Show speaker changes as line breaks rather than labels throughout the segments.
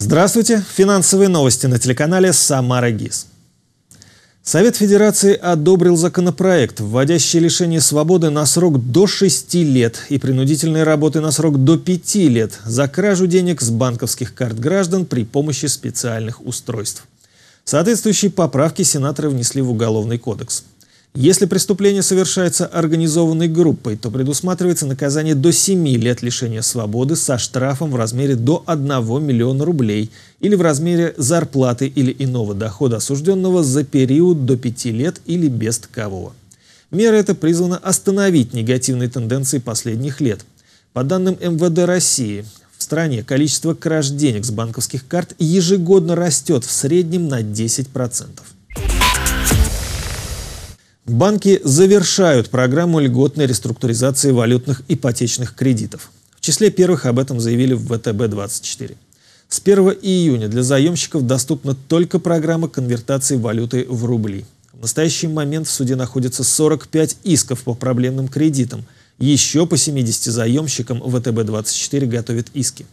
Здравствуйте! Финансовые новости на телеканале «Самара ГИС». Совет Федерации одобрил законопроект, вводящий лишение свободы на срок до 6 лет и принудительной работы на срок до 5 лет за кражу денег с банковских карт граждан при помощи специальных устройств. Соответствующие поправки сенаторы внесли в Уголовный кодекс. Если преступление совершается организованной группой, то предусматривается наказание до 7 лет лишения свободы со штрафом в размере до 1 миллиона рублей или в размере зарплаты или иного дохода осужденного за период до 5 лет или без такового. Мера эта призвана остановить негативные тенденции последних лет. По данным МВД России, в стране количество краж денег с банковских карт ежегодно растет в среднем на 10%. Банки завершают программу льготной реструктуризации валютных ипотечных кредитов. В числе первых об этом заявили в ВТБ-24. С 1 июня для заемщиков доступна только программа конвертации валюты в рубли. В настоящий момент в суде находится 45 исков по проблемным кредитам. Еще по 70 заемщикам ВТБ-24 готовят иски.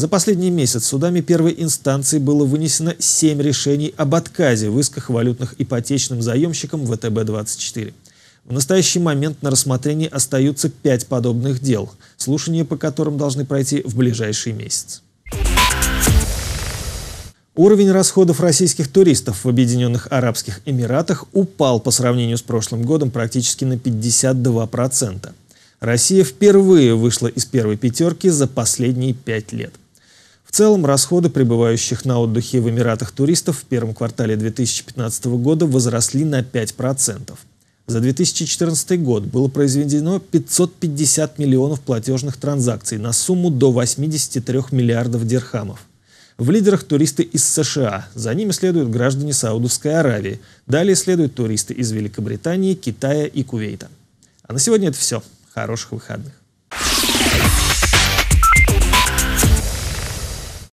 За последний месяц судами первой инстанции было вынесено 7 решений об отказе в исках валютных ипотечным заемщикам ВТБ-24. В настоящий момент на рассмотрении остаются 5 подобных дел, слушания по которым должны пройти в ближайший месяц. Уровень расходов российских туристов в Объединенных Арабских Эмиратах упал по сравнению с прошлым годом практически на 52%. Россия впервые вышла из первой пятерки за последние пять лет. В целом, расходы прибывающих на отдыхе в Эмиратах туристов в первом квартале 2015 года возросли на 5%. За 2014 год было произведено 550 миллионов платежных транзакций на сумму до 83 миллиардов дирхамов. В лидерах туристы из США, за ними следуют граждане Саудовской Аравии, далее следуют туристы из Великобритании, Китая и Кувейта. А на сегодня это все. Хороших выходных.